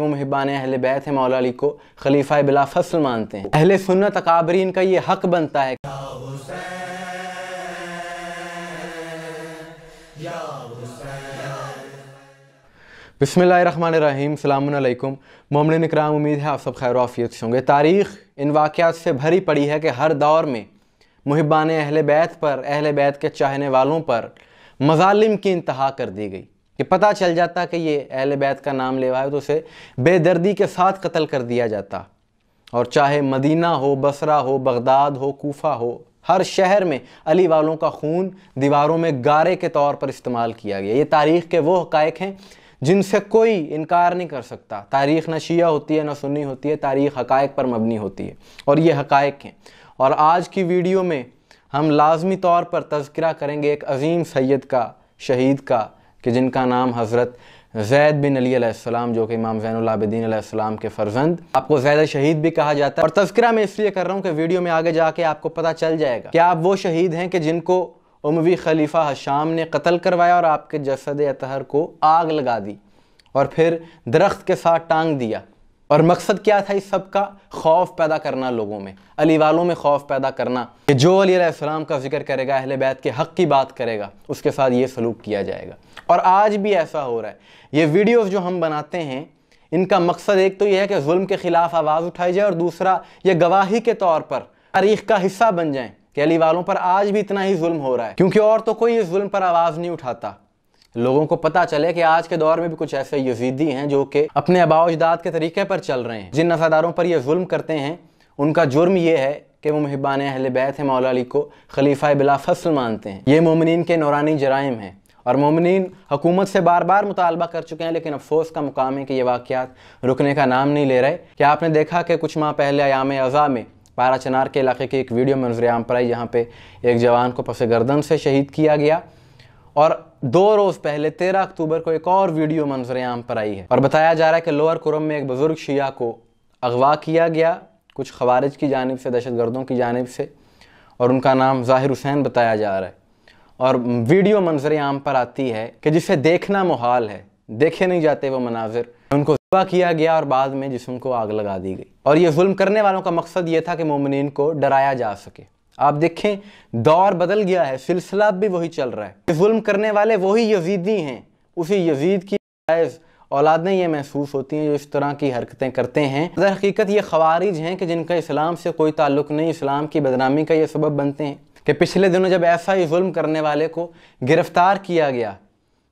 वो महबान अहल बैत है मौला अली को खलीफा बिला फसल मानते हैं अहल सुन्नत अकाबरीन का ये हक बनता है बसमीम अल्लाम ममन कराम उम्मीद है आप सब खैर आफियत से होंगे तारीख़ इन वाक़ात से भरी पड़ी है कि हर दौर में महबान अहल बैत पर अहल बैत के चाहने वालों पर मजालिम की इंतहा कर दी गई कि पता चल जाता कि ये अहल बैत का नाम लेवा है तो उसे बेदर्दी के साथ कत्ल कर दिया जाता और चाहे मदीना हो बसरा हो बगदाद हो कोफा हो हर शहर में अली वालों का खून दीवारों में गारे के तौर पर इस्तेमाल किया गया ये तारीख़ के वो हक़ हैं जिनसे कोई इनकार नहीं कर सकता तारीख़ न शिया होती है न सुन्नी होती है तारीख़ हक़ पर मबनी होती है और ये हक़ हैं और आज की वीडियो में हम लाजमी तौर पर तस्करा करेंगे एक अजीम सैद का शहीद का कि जिनका नाम हज़रत जैद बिन अलीसम जो कि इमाम आसमाम के फ़र्जंद आपको जैद शहीद भी कहा जाता है और तस्करा मैं इसलिए कर रहा हूँ कि वीडियो में आगे जाके आपको पता चल जाएगा कि आप वो शहीद हैं कि जिनको उमवी खलीफा हशाम ने कत्ल करवाया और आपके जसद अतहर को आग लगा दी और फिर दरख्त के साथ टांग दिया और मकसद क्या था इस सब का खौफ पैदा करना लोगों में अली वालों में खौफ पैदा करना कि जो अली सलाम का जिक्र करेगा अहल बैत के हक़ की बात करेगा उसके साथ ये सलूक किया जाएगा और आज भी ऐसा हो रहा है ये वीडियोज़ जो हम बनाते हैं इनका मकसद एक तो यह है कि जुल्म के ख़िलाफ़ आवाज़ उठाई जाए और दूसरा ये गवाही के तौर पर तारीख़ का हिस्सा बन जाएँ कि अली वालों पर आज भी इतना ही जुल्म हो रहा है क्योंकि और तो कोई इस जुल्म पर आवाज़ नहीं उठाता लोगों को पता चले कि आज के दौर में भी कुछ ऐसे यजीदी हैं जो कि अपने अबाव के तरीके पर चल रहे हैं जिन नफादारों पर यह जुल्म करते हैं उनका जुर्म ये है कि वो महबान अहल बैत है मौला को खलीफा बिला फसल मानते हैं ये ममिन के नौरानी जराइम हैं और ममिन हुकूमत से बार बार मुतालबा कर चुके हैं लेकिन अफसोस का मुकाम है कि ये वाक़ात रुकने का नाम नहीं ले रहे क्या आपने देखा कि कुछ माह पहले आयाम अज़ा में पारा चनार के इलाके की एक वीडियो मंजर आम पर आई जहाँ पर एक जवान को पस गर्दन से शहीद किया गया और दो रोज पहले 13 अक्टूबर को एक और वीडियो मंजर आम पर आई है और बताया जा रहा है कि लोअर कुरम में एक बुजुर्ग शिया को अगवा किया गया कुछ खवारिज की जानब से दहशत गर्दों की जानब से और उनका नाम जाहिर हुसैन बताया जा रहा है और वीडियो मंजर आम पर आती है कि जिसे देखना मुहाल है देखे नहीं जाते वो मनाजिर उनको अगवा किया गया और बाद में जिसम को आग लगा दी गई और ये जुल्म करने वालों का मकसद ये था कि मोमिन को डराया जा सके आप देखें दौर बदल गया है सिलसिला भी वही चल रहा है जुल्म करने वाले वही यजीदी हैं उसी यजीद की औलादें ये महसूस होती हैं जो इस तरह की हरकतें करते हैं दर हकीकत ये खवारिज हैं कि जिनका इस्लाम से कोई ताल्लुक नहीं इस्लाम की बदनामी का ये सबब बनते हैं कि पिछले दिनों जब ऐसा ही जुल्म करने वाले को गिरफ्तार किया गया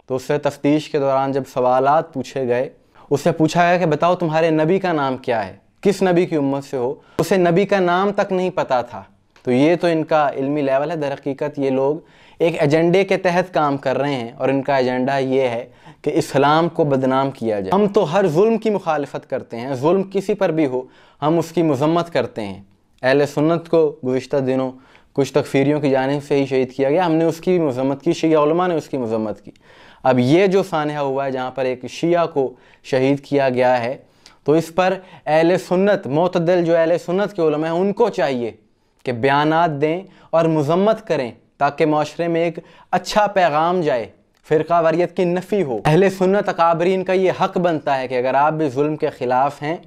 तो उससे तफ्तीश के दौरान जब सवाल पूछे गए उससे पूछा गया कि बताओ तुम्हारे नबी का नाम क्या है किस नबी की उम्मत से हो उसे नबी का नाम तक नहीं पता था तो ये तो इनका इल्मी लेवल है दर हकीकत ये लोग एक एजेंडे के तहत काम कर रहे हैं और इनका एजेंडा ये है कि इस्लाम को बदनाम किया जाए हम तो हर जुल्म की मुखालफत करते हैं जुल्म किसी पर भी हो हम उसकी मजम्मत करते हैं अहल सुन्नत को गुज्त दिनों कुछ तकफीरियों की जानब से ही शहीद किया गया हमने उसकी भी मजम्मत की शीमा ने उसकी मजम्मत की अब ये जो सानहा हुआ है जहाँ पर एक शिया को शहीद किया गया है तो इस पर अहल सुन्नत मतदल जो अहल सुन्नत के उनको चाहिए कि बयान दें और मजम्मत करें ताकि माशरे में एक अच्छा पैगाम जाए फ़िरका वरीत की नफ़ी हो अहले सुन्नत अकाबरीन का ये हक बनता है कि अगर आप भी जुल्म के ख़िलाफ़ हैं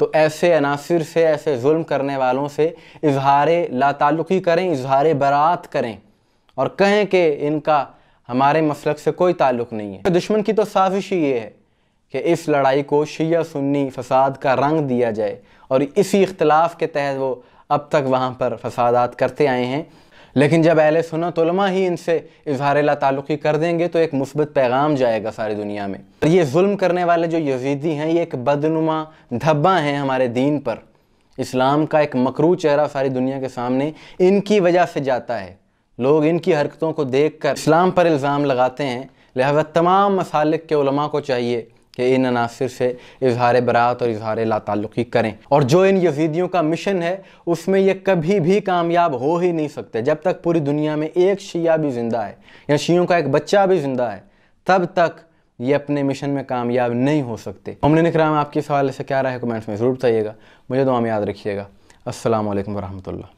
तो ऐसे अनासर से ऐसे जुल्म करने वालों से इजहार लातालुकी करें इजहार बरात करें और कहें कि इनका हमारे मसलक से कोई ताल्लुक नहीं है तो दुश्मन की तो साजिश ही ये है कि इस लड़ाई को शिया सुन्नी फसाद का रंग दिया जाए और इसी इख्तलाफ के तहत वो अब तक वहाँ पर फसादात करते आए हैं लेकिन जब अहल सुनत ही इनसे इजहार ला ताल्लुकी कर देंगे तो एक मुस्बत पैगाम जाएगा सारी दुनिया में और ये जुल्म करने वाले जो यजीदी हैं ये एक बदनुमा धब्बा हैं हमारे दीन पर इस्लाम का एक मकरू चेहरा सारी दुनिया के सामने इनकी वजह से जाता है लोग इनकी हरकतों को देख कर इस्लाम पर इल्ज़ाम लगाते हैं लिहाजा तमाम मसालिक के को चाहिए कि इन अनासर से इजहार बरात और इजहार लातल्लुकी करें और जो इन यजीदियों का मिशन है उसमें ये कभी भी कामयाब हो ही नहीं सकते जब तक पूरी दुनिया में एक शिया भी ज़िंदा है या शियों का एक बच्चा भी ज़िंदा है तब तक ये अपने मिशन में कामयाब नहीं हो सकते हमने निकराम आपके सवाल से क्या रहा है कमेंट्स में ज़रूर बताइएगा मुझे तो हम याद रखिएगा असल वरहमल